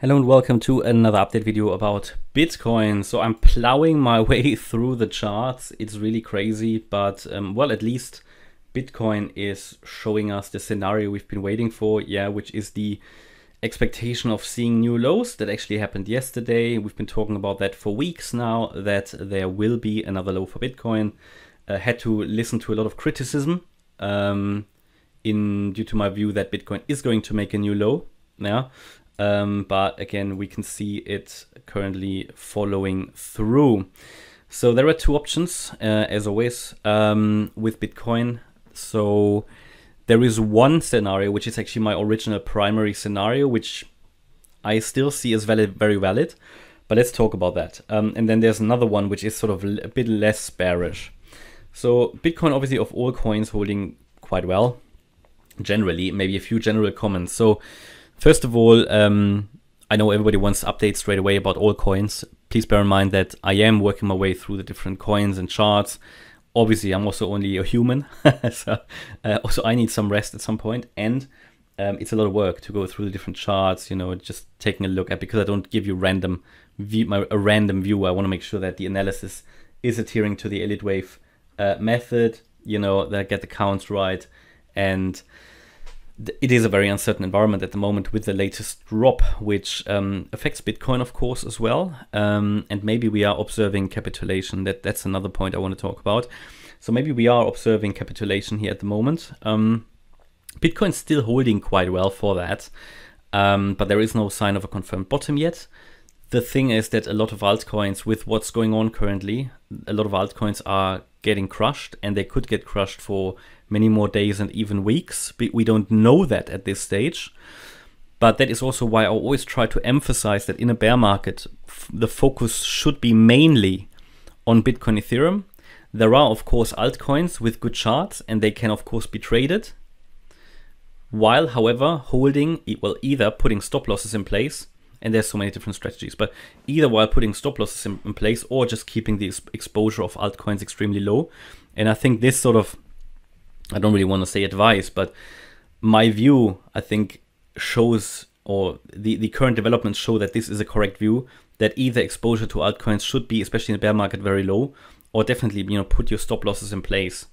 Hello and welcome to another update video about Bitcoin. So I'm plowing my way through the charts. It's really crazy, but um, well, at least Bitcoin is showing us the scenario we've been waiting for. Yeah, which is the expectation of seeing new lows that actually happened yesterday. We've been talking about that for weeks now, that there will be another low for Bitcoin. Uh, had to listen to a lot of criticism um, in due to my view that Bitcoin is going to make a new low. Yeah, um, but again, we can see it currently following through. So there are two options, uh, as always, um, with Bitcoin. So there is one scenario, which is actually my original primary scenario, which I still see as valid, very valid. But let's talk about that. Um, and then there's another one, which is sort of a bit less bearish. So Bitcoin, obviously, of all coins, holding quite well generally. Maybe a few general comments. So First of all, um, I know everybody wants updates straight away about all coins. Please bear in mind that I am working my way through the different coins and charts. Obviously, I'm also only a human, so uh, I need some rest at some point. And um, it's a lot of work to go through the different charts, you know, just taking a look at because I don't give you random view, my, a random view. I want to make sure that the analysis is adhering to the Elliott Wave uh, method, you know, that I get the counts right and it is a very uncertain environment at the moment with the latest drop, which um, affects Bitcoin, of course, as well. Um, and maybe we are observing capitulation. That that's another point I want to talk about. So maybe we are observing capitulation here at the moment. Um, Bitcoin's still holding quite well for that, um, but there is no sign of a confirmed bottom yet. The thing is that a lot of altcoins, with what's going on currently, a lot of altcoins are getting crushed, and they could get crushed for many more days and even weeks. We don't know that at this stage. But that is also why I always try to emphasize that in a bear market, the focus should be mainly on Bitcoin Ethereum. There are, of course, altcoins with good charts, and they can, of course, be traded. While, however, holding, well, either putting stop losses in place and there's so many different strategies. But either while putting stop losses in, in place or just keeping the exposure of altcoins extremely low. And I think this sort of, I don't really want to say advice, but my view, I think, shows or the, the current developments show that this is a correct view that either exposure to altcoins should be, especially in the bear market, very low, or definitely you know put your stop losses in place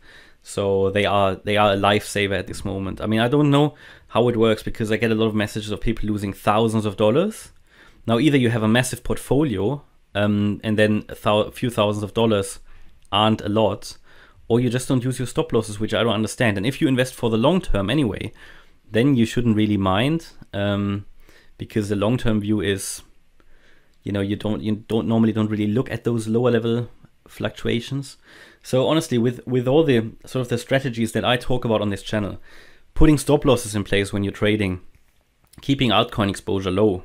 so they are they are a lifesaver at this moment. I mean, I don't know how it works because I get a lot of messages of people losing thousands of dollars. Now, either you have a massive portfolio um, and then a few thousands of dollars aren't a lot, or you just don't use your stop losses, which I don't understand. And if you invest for the long term anyway, then you shouldn't really mind um, because the long term view is, you know, you don't you don't normally don't really look at those lower level fluctuations. So honestly, with with all the sort of the strategies that I talk about on this channel, putting stop losses in place when you're trading, keeping altcoin exposure low.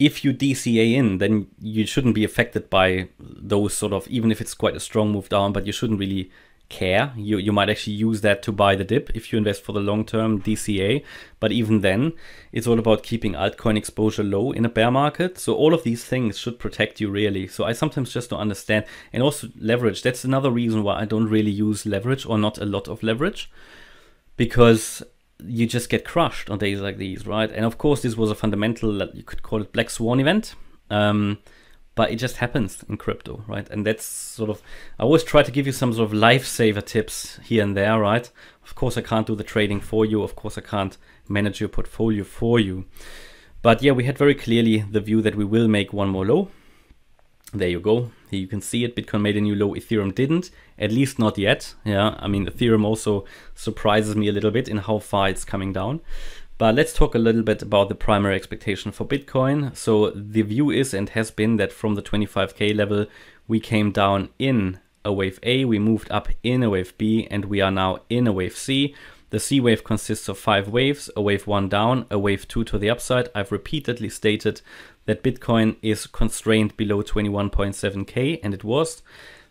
If you DCA in, then you shouldn't be affected by those sort of even if it's quite a strong move down, but you shouldn't really care. You, you might actually use that to buy the dip if you invest for the long term DCA. But even then, it's all about keeping altcoin exposure low in a bear market. So all of these things should protect you really. So I sometimes just don't understand. And also leverage. That's another reason why I don't really use leverage or not a lot of leverage because you just get crushed on days like these, right? And of course, this was a fundamental, you could call it black swan event. Um, but it just happens in crypto, right? And that's sort of, I always try to give you some sort of lifesaver tips here and there, right? Of course, I can't do the trading for you. Of course, I can't manage your portfolio for you. But yeah, we had very clearly the view that we will make one more low. There you go. Here you can see it. Bitcoin made a new low. Ethereum didn't, at least not yet. Yeah, I mean, Ethereum also surprises me a little bit in how far it's coming down. But let's talk a little bit about the primary expectation for Bitcoin. So the view is and has been that from the 25k level, we came down in a wave A, we moved up in a wave B, and we are now in a wave C. The C wave consists of five waves, a wave one down, a wave two to the upside. I've repeatedly stated that Bitcoin is constrained below 21.7K and it was.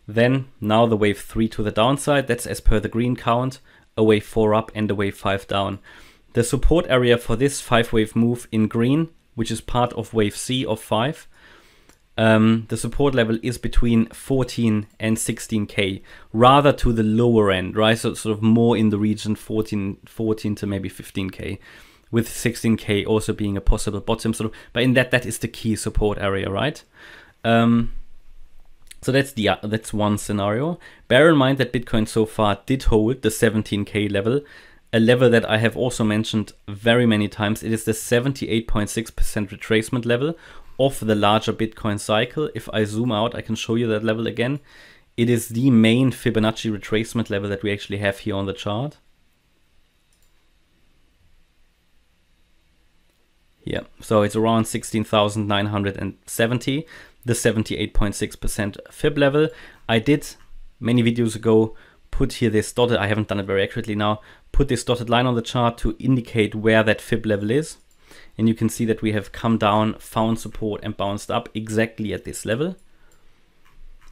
Then now the wave three to the downside, that's as per the green count, a wave four up and a wave five down. The support area for this five wave move in green, which is part of wave C of five, um, the support level is between 14 and 16k, rather to the lower end, right? So sort of more in the region 14, 14 to maybe 15k, with 16k also being a possible bottom sort of. But in that, that is the key support area, right? Um, so that's the uh, that's one scenario. Bear in mind that Bitcoin so far did hold the 17k level a level that I have also mentioned very many times. It is the 78.6% retracement level of the larger Bitcoin cycle. If I zoom out, I can show you that level again. It is the main Fibonacci retracement level that we actually have here on the chart. Yeah, so it's around 16,970, the 78.6% Fib level. I did many videos ago put here this dotted, I haven't done it very accurately now, put this dotted line on the chart to indicate where that fib level is. And you can see that we have come down, found support and bounced up exactly at this level.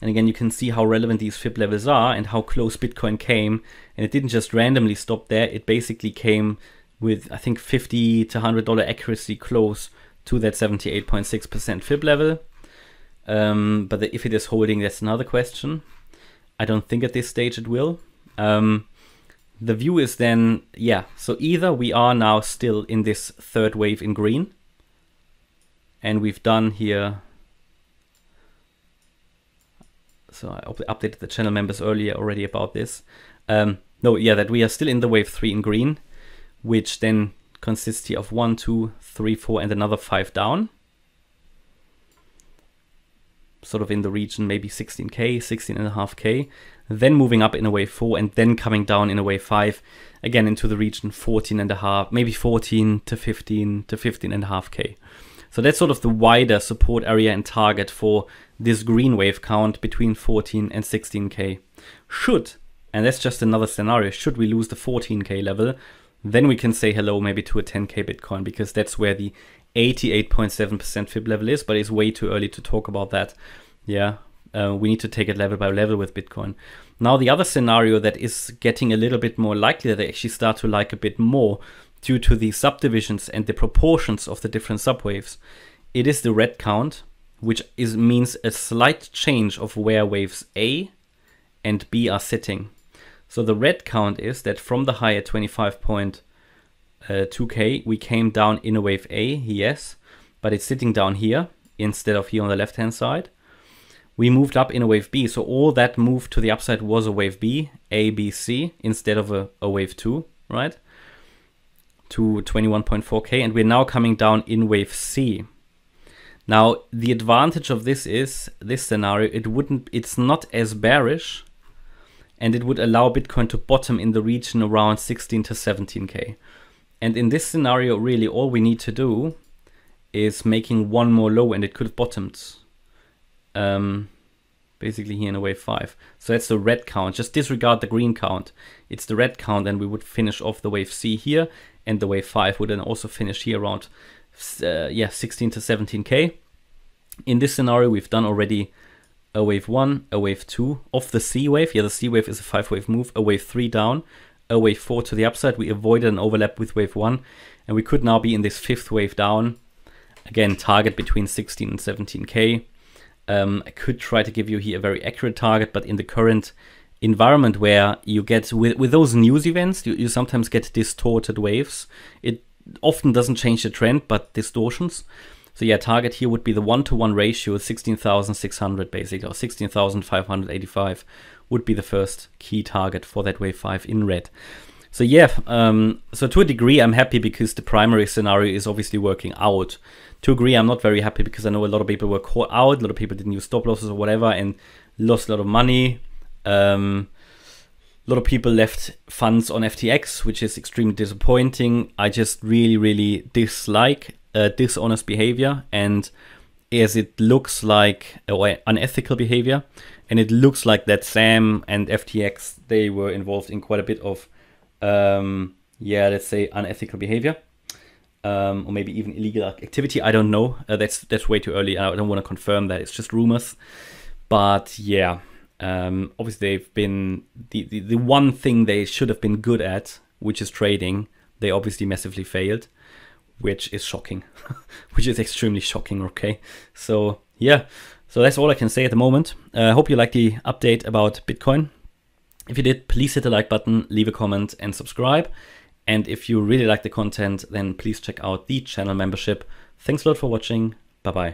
And again, you can see how relevant these fib levels are and how close Bitcoin came. And it didn't just randomly stop there. It basically came with, I think, 50 to $100 accuracy close to that 78.6% fib level. Um, but if it is holding, that's another question. I don't think at this stage it will. Um, the view is then, yeah, so either we are now still in this third wave in green, and we've done here, so I updated the channel members earlier already about this. Um, no, yeah, that we are still in the wave three in green, which then consists here of one, two, three, four, and another five down sort of in the region maybe 16k, 16.5k, then moving up in a wave 4 and then coming down in a wave 5 again into the region 14 and a half, maybe 14 to 15 to 15 and a half k. So that's sort of the wider support area and target for this green wave count between 14 and 16k. Should, and that's just another scenario, should we lose the 14k level, then we can say hello maybe to a 10k Bitcoin because that's where the 88.7% fib level is, but it's way too early to talk about that. Yeah, uh, we need to take it level by level with Bitcoin. Now, the other scenario that is getting a little bit more likely that they actually start to like a bit more due to the subdivisions and the proportions of the different subwaves, it is the red count, which is means a slight change of where waves A and B are sitting. So the red count is that from the high at point uh, 2K, we came down in a wave A, yes, but it's sitting down here instead of here on the left-hand side. We moved up in a wave B, so all that move to the upside was a wave B, A, B, C, instead of a, a wave 2, right? To 21.4K, and we're now coming down in wave C. Now, the advantage of this is, this scenario, it wouldn't, it's not as bearish, and it would allow Bitcoin to bottom in the region around 16 to 17K. And in this scenario, really all we need to do is making one more low and it could have bottomed. Um, basically here in a wave 5. So that's the red count. Just disregard the green count. It's the red count and we would finish off the wave C here and the wave 5 would then also finish here around uh, yeah 16 to 17k. In this scenario we've done already a wave 1, a wave 2 of the C wave. Yeah, the C wave is a 5 wave move, a wave 3 down, a wave 4 to the upside. We avoided an overlap with wave 1 and we could now be in this fifth wave down. Again, target between 16 and 17k. Um, I could try to give you here a very accurate target, but in the current environment where you get with, with those news events, you, you sometimes get distorted waves. It often doesn't change the trend, but distortions. So yeah, target here would be the one to one ratio, 16,600 basically, or 16,585 would be the first key target for that wave 5 in red. So yeah, um, so to a degree I'm happy because the primary scenario is obviously working out. To a degree I'm not very happy because I know a lot of people were caught out, a lot of people didn't use stop losses or whatever and lost a lot of money. Um, a lot of people left funds on FTX, which is extremely disappointing. I just really, really dislike uh, dishonest behavior and is it looks like unethical behavior, and it looks like that Sam and FTX they were involved in quite a bit of, um, yeah, let's say unethical behavior, um, or maybe even illegal activity. I don't know. Uh, that's that's way too early. I don't want to confirm that. It's just rumors, but yeah. Um, obviously, they've been the, the the one thing they should have been good at, which is trading. They obviously massively failed which is shocking, which is extremely shocking, okay? So yeah, so that's all I can say at the moment. I uh, hope you liked the update about Bitcoin. If you did, please hit the like button, leave a comment and subscribe. And if you really like the content, then please check out the channel membership. Thanks a lot for watching. Bye-bye.